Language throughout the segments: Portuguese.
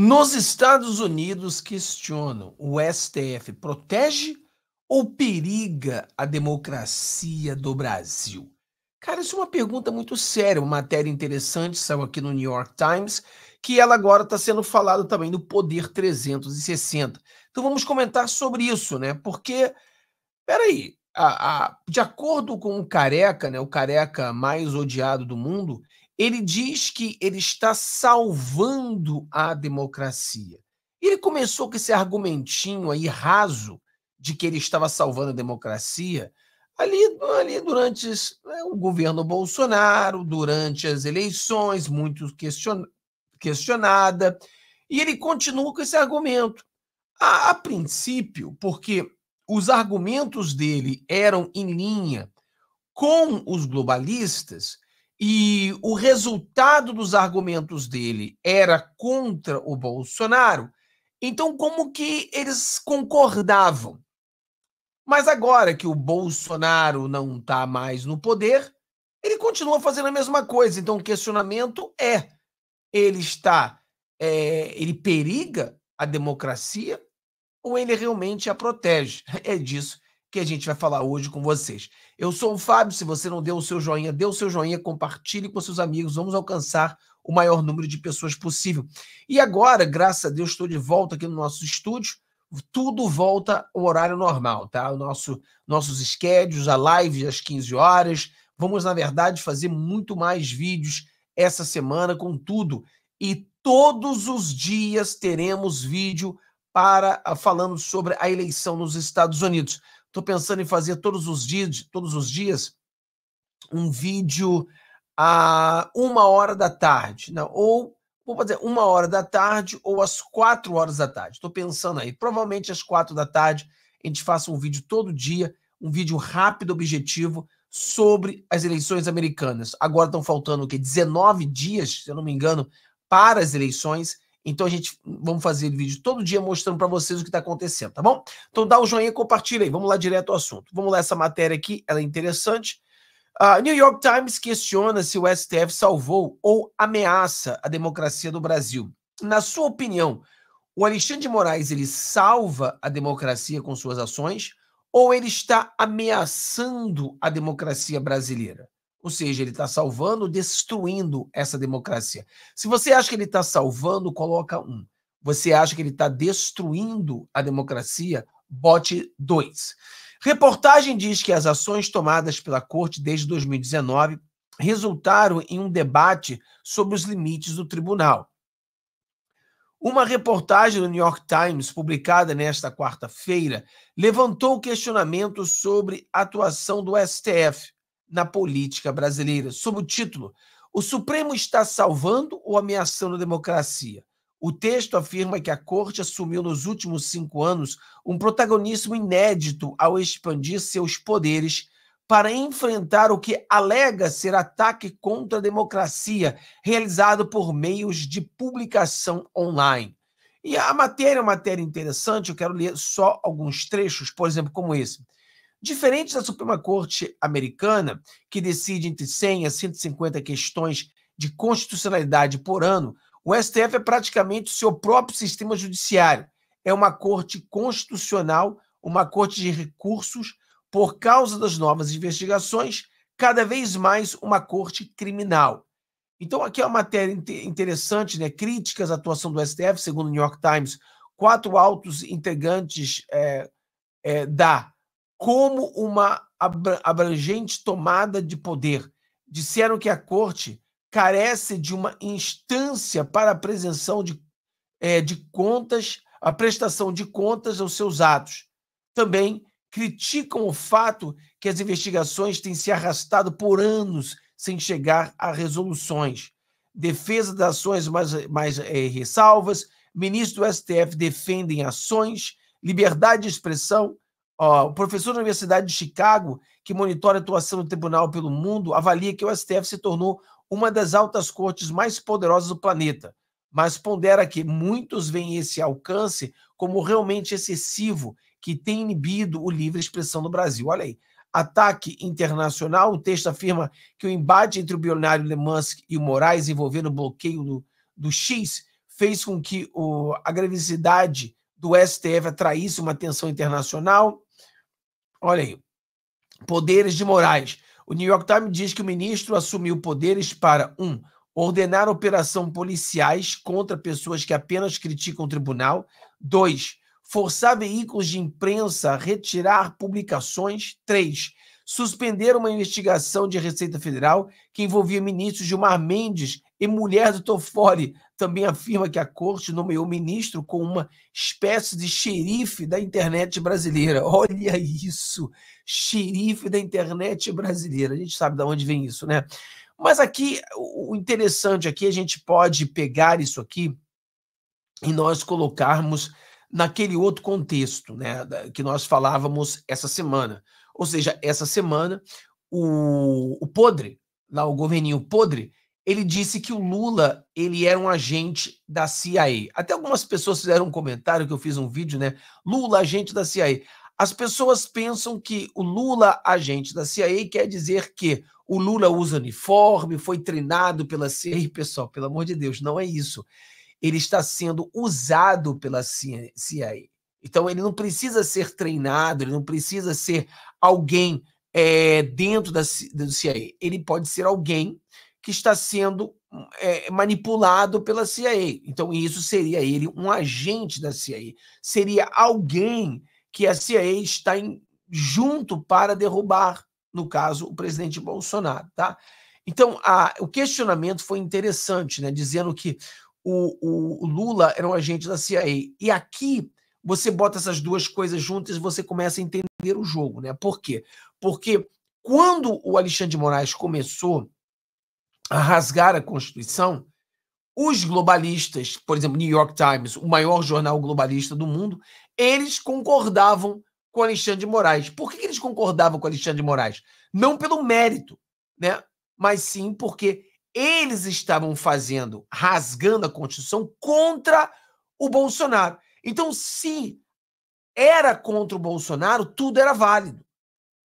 Nos Estados Unidos questionam: o STF protege ou periga a democracia do Brasil? Cara, isso é uma pergunta muito séria, uma matéria interessante, saiu aqui no New York Times, que ela agora está sendo falada também do Poder 360. Então vamos comentar sobre isso, né? Porque, peraí, a, a, de acordo com o Careca, né, o Careca mais odiado do mundo, ele diz que ele está salvando a democracia. Ele começou com esse argumentinho aí raso de que ele estava salvando a democracia ali, ali durante né, o governo Bolsonaro, durante as eleições, muito question, questionada, e ele continua com esse argumento. A, a princípio, porque os argumentos dele eram em linha com os globalistas, e o resultado dos argumentos dele era contra o Bolsonaro, então como que eles concordavam? Mas agora que o Bolsonaro não está mais no poder, ele continua fazendo a mesma coisa. Então o questionamento é: ele está, é, ele periga a democracia ou ele realmente a protege? É disso que a gente vai falar hoje com vocês. Eu sou o Fábio, se você não deu o seu joinha, dê o seu joinha, compartilhe com seus amigos, vamos alcançar o maior número de pessoas possível. E agora, graças a Deus, estou de volta aqui no nosso estúdio, tudo volta ao horário normal, tá? O nosso, nossos schedules, a live às 15 horas, vamos, na verdade, fazer muito mais vídeos essa semana com tudo. E todos os dias teremos vídeo para falando sobre a eleição nos Estados Unidos. Estou pensando em fazer todos os dias, todos os dias um vídeo a uma hora da tarde, não, né, ou vou fazer uma hora da tarde ou às quatro horas da tarde. Estou pensando aí, provavelmente às quatro da tarde a gente faça um vídeo todo dia, um vídeo rápido, objetivo sobre as eleições americanas. Agora estão faltando o que 19 dias, se eu não me engano, para as eleições. Então a gente vamos fazer vídeo todo dia mostrando para vocês o que está acontecendo, tá bom? Então dá o um joinha, compartilha aí. Vamos lá direto ao assunto. Vamos lá essa matéria aqui, ela é interessante. Uh, New York Times questiona se o STF salvou ou ameaça a democracia do Brasil. Na sua opinião, o Alexandre de Moraes ele salva a democracia com suas ações ou ele está ameaçando a democracia brasileira? Ou seja, ele está salvando, destruindo essa democracia. Se você acha que ele está salvando, coloca um. Você acha que ele está destruindo a democracia, bote dois. Reportagem diz que as ações tomadas pela corte desde 2019 resultaram em um debate sobre os limites do tribunal. Uma reportagem do New York Times, publicada nesta quarta-feira, levantou questionamentos sobre a atuação do STF na política brasileira, sob o título O Supremo está salvando ou ameaçando a democracia? O texto afirma que a corte assumiu nos últimos cinco anos um protagonismo inédito ao expandir seus poderes para enfrentar o que alega ser ataque contra a democracia realizado por meios de publicação online. E a matéria é uma matéria interessante, eu quero ler só alguns trechos, por exemplo, como esse. Diferente da Suprema Corte americana, que decide entre 100 a 150 questões de constitucionalidade por ano, o STF é praticamente o seu próprio sistema judiciário. É uma corte constitucional, uma corte de recursos, por causa das novas investigações, cada vez mais uma corte criminal. Então, aqui é uma matéria interessante, né? Críticas à atuação do STF, segundo o New York Times, quatro altos integrantes é, é, da como uma abrangente tomada de poder. Disseram que a corte carece de uma instância para a presenção de, é, de contas, a prestação de contas aos seus atos. Também criticam o fato que as investigações têm se arrastado por anos sem chegar a resoluções. Defesa das ações mais, mais é, ressalvas, ministro do STF defendem ações, liberdade de expressão, Ó, o professor da Universidade de Chicago, que monitora a atuação do tribunal pelo mundo, avalia que o STF se tornou uma das altas cortes mais poderosas do planeta, mas pondera que muitos veem esse alcance como realmente excessivo, que tem inibido o livre expressão no Brasil. Olha aí. Ataque Internacional, o texto afirma que o embate entre o bilionário Lemanski e o Moraes envolvendo o bloqueio do, do X fez com que o, a gravidade do STF atraísse uma atenção internacional. Olha aí. Poderes de Moraes. O New York Times diz que o ministro assumiu poderes para, um, ordenar operação policiais contra pessoas que apenas criticam o tribunal, dois, forçar veículos de imprensa a retirar publicações, três, suspender uma investigação de Receita Federal que envolvia ministro Gilmar Mendes e mulher do Toffoli também afirma que a corte nomeou ministro com uma espécie de xerife da internet brasileira. Olha isso! Xerife da internet brasileira. A gente sabe de onde vem isso, né? Mas aqui, o interessante aqui, a gente pode pegar isso aqui e nós colocarmos naquele outro contexto, né, que nós falávamos essa semana. Ou seja, essa semana, o, o podre, lá o governinho podre, ele disse que o Lula ele era um agente da CIA. Até algumas pessoas fizeram um comentário que eu fiz um vídeo, né? Lula, agente da CIA. As pessoas pensam que o Lula, agente da CIA, quer dizer que o Lula usa uniforme, foi treinado pela CIA. Pessoal, pelo amor de Deus, não é isso. Ele está sendo usado pela CIA. Então, ele não precisa ser treinado, ele não precisa ser alguém é, dentro da, CIA. Ele pode ser alguém que está sendo é, manipulado pela CIA. Então, isso seria ele, um agente da CIA. Seria alguém que a CIA está em, junto para derrubar, no caso, o presidente Bolsonaro. Tá? Então, a, o questionamento foi interessante, né? dizendo que o, o, o Lula era um agente da CIA. E aqui você bota essas duas coisas juntas e você começa a entender o jogo. Né? Por quê? Porque quando o Alexandre de Moraes começou a rasgar a Constituição, os globalistas, por exemplo, New York Times, o maior jornal globalista do mundo, eles concordavam com Alexandre de Moraes. Por que eles concordavam com Alexandre de Moraes? Não pelo mérito, né? mas sim porque eles estavam fazendo, rasgando a Constituição contra o Bolsonaro. Então, se era contra o Bolsonaro, tudo era válido.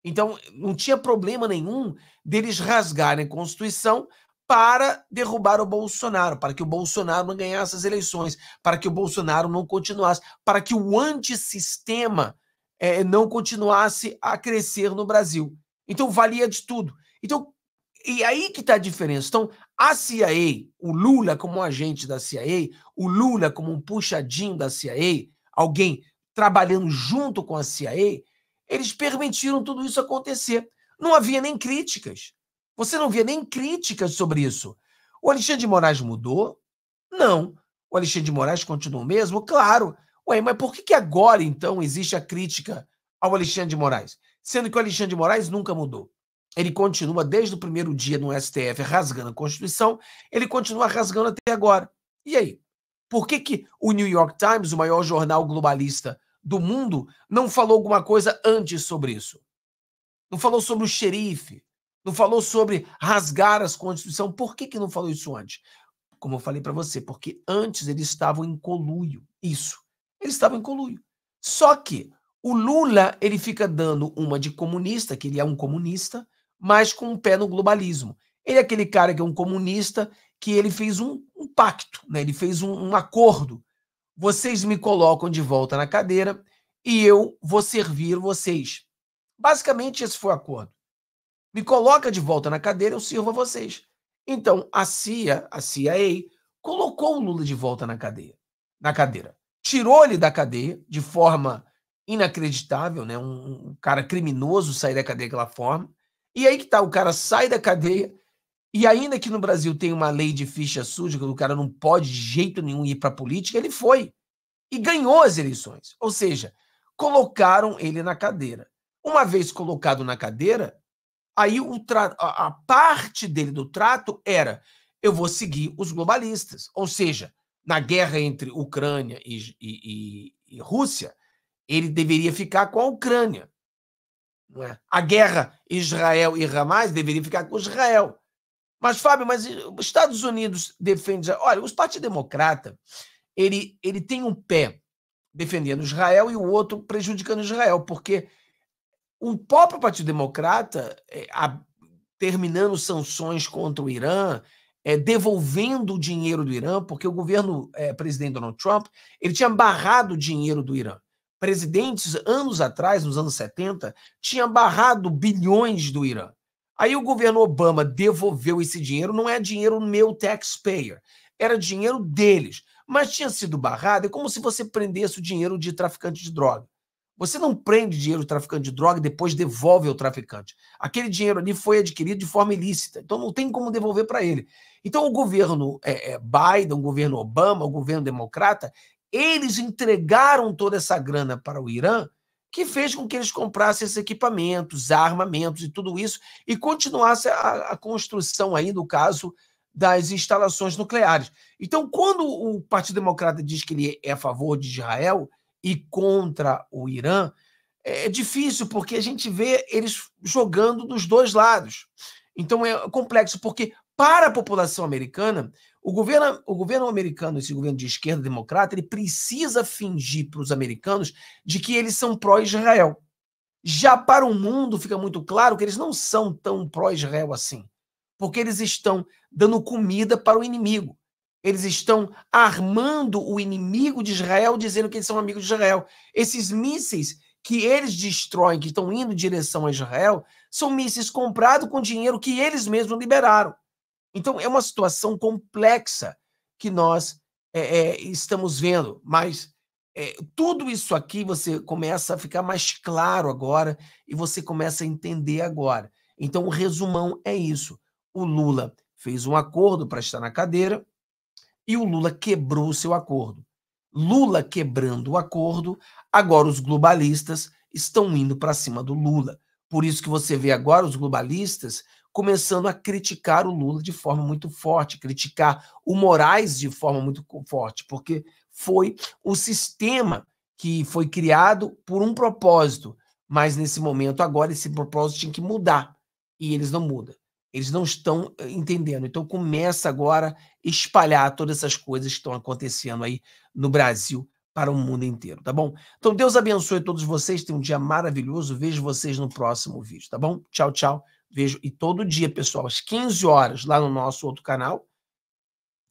Então, não tinha problema nenhum deles rasgarem a Constituição para derrubar o Bolsonaro, para que o Bolsonaro não ganhasse as eleições, para que o Bolsonaro não continuasse, para que o antissistema é, não continuasse a crescer no Brasil. Então, valia de tudo. Então, e aí que está a diferença. Então, a CIA, o Lula como um agente da CIA, o Lula como um puxadinho da CIA, alguém trabalhando junto com a CIA, eles permitiram tudo isso acontecer. Não havia nem críticas. Você não via nem críticas sobre isso. O Alexandre de Moraes mudou? Não. O Alexandre de Moraes continua o mesmo? Claro. Ué, mas por que, que agora, então, existe a crítica ao Alexandre de Moraes? Sendo que o Alexandre de Moraes nunca mudou. Ele continua desde o primeiro dia no STF rasgando a Constituição, ele continua rasgando até agora. E aí? Por que, que o New York Times, o maior jornal globalista do mundo, não falou alguma coisa antes sobre isso? Não falou sobre o xerife, não falou sobre rasgar as Constituição. Por que, que não falou isso antes? Como eu falei para você, porque antes eles estavam em coluio. Isso. Eles estavam em coluio. Só que o Lula, ele fica dando uma de comunista, que ele é um comunista, mas com o um pé no globalismo. Ele é aquele cara que é um comunista, que ele fez um, um pacto, né? ele fez um, um acordo. Vocês me colocam de volta na cadeira e eu vou servir vocês. Basicamente, esse foi o acordo. Me coloca de volta na cadeira, eu sirvo a vocês. Então, a CIA, a CIA, colocou o Lula de volta na cadeia, na cadeira. Tirou ele da cadeia de forma inacreditável, né? Um, um cara criminoso sair da cadeia daquela forma. E aí que tá, o cara sai da cadeia e ainda que no Brasil tem uma lei de ficha suja, que o cara não pode de jeito nenhum ir para política, ele foi e ganhou as eleições. Ou seja, colocaram ele na cadeira. Uma vez colocado na cadeira, Aí tra... a parte dele do trato era: eu vou seguir os globalistas. Ou seja, na guerra entre Ucrânia e, e, e, e Rússia, ele deveria ficar com a Ucrânia. É? A guerra Israel e Hamas deveria ficar com Israel. Mas, Fábio, mas eh, os Estados Unidos defende. Olha, os Partido Democrata ele, ele tem um pé defendendo Israel e o outro prejudicando Israel, porque o próprio Partido Democrata, é, a, terminando sanções contra o Irã, é, devolvendo o dinheiro do Irã, porque o governo é, presidente Donald Trump ele tinha barrado o dinheiro do Irã. Presidentes, anos atrás, nos anos 70, tinha barrado bilhões do Irã. Aí o governo Obama devolveu esse dinheiro, não é dinheiro meu taxpayer, era dinheiro deles, mas tinha sido barrado, é como se você prendesse o dinheiro de traficante de droga. Você não prende dinheiro do traficante de droga e depois devolve ao traficante. Aquele dinheiro ali foi adquirido de forma ilícita, então não tem como devolver para ele. Então o governo é, é, Biden, o governo Obama, o governo democrata, eles entregaram toda essa grana para o Irã, que fez com que eles comprassem esses equipamentos, armamentos e tudo isso, e continuasse a, a construção aí, no caso, das instalações nucleares. Então, quando o Partido Democrata diz que ele é a favor de Israel, e contra o Irã, é, é difícil, porque a gente vê eles jogando dos dois lados. Então é complexo, porque para a população americana, o governo, o governo americano, esse governo de esquerda democrata, ele precisa fingir para os americanos de que eles são pró-Israel. Já para o mundo fica muito claro que eles não são tão pró-Israel assim, porque eles estão dando comida para o inimigo. Eles estão armando o inimigo de Israel, dizendo que eles são amigos de Israel. Esses mísseis que eles destroem, que estão indo em direção a Israel, são mísseis comprados com dinheiro que eles mesmos liberaram. Então, é uma situação complexa que nós é, é, estamos vendo, mas é, tudo isso aqui você começa a ficar mais claro agora e você começa a entender agora. Então, o resumão é isso. O Lula fez um acordo para estar na cadeira, e o Lula quebrou o seu acordo. Lula quebrando o acordo, agora os globalistas estão indo para cima do Lula. Por isso que você vê agora os globalistas começando a criticar o Lula de forma muito forte, criticar o Moraes de forma muito forte, porque foi o sistema que foi criado por um propósito, mas nesse momento agora esse propósito tinha que mudar e eles não mudam. Eles não estão eh, entendendo. Então começa agora a espalhar todas essas coisas que estão acontecendo aí no Brasil para o mundo inteiro, tá bom? Então Deus abençoe todos vocês, tenham um dia maravilhoso. Vejo vocês no próximo vídeo, tá bom? Tchau, tchau. Vejo e todo dia, pessoal, às 15 horas lá no nosso outro canal,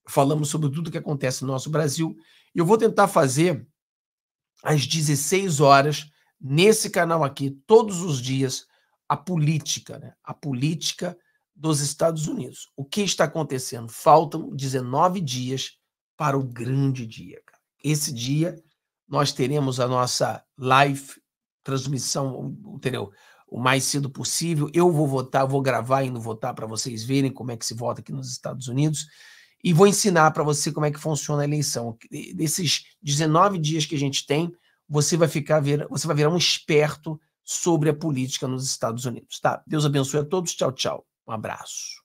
falamos sobre tudo que acontece no nosso Brasil. E eu vou tentar fazer às 16 horas nesse canal aqui todos os dias a política, né? A política dos Estados Unidos. O que está acontecendo? Faltam 19 dias para o grande dia. Esse dia nós teremos a nossa live transmissão, entendeu? O mais cedo possível. Eu vou votar, vou gravar indo votar para vocês verem como é que se vota aqui nos Estados Unidos e vou ensinar para você como é que funciona a eleição. Desses 19 dias que a gente tem, você vai ficar ver, você vai virar um esperto sobre a política nos Estados Unidos, tá? Deus abençoe a todos. Tchau, tchau. Um abraço.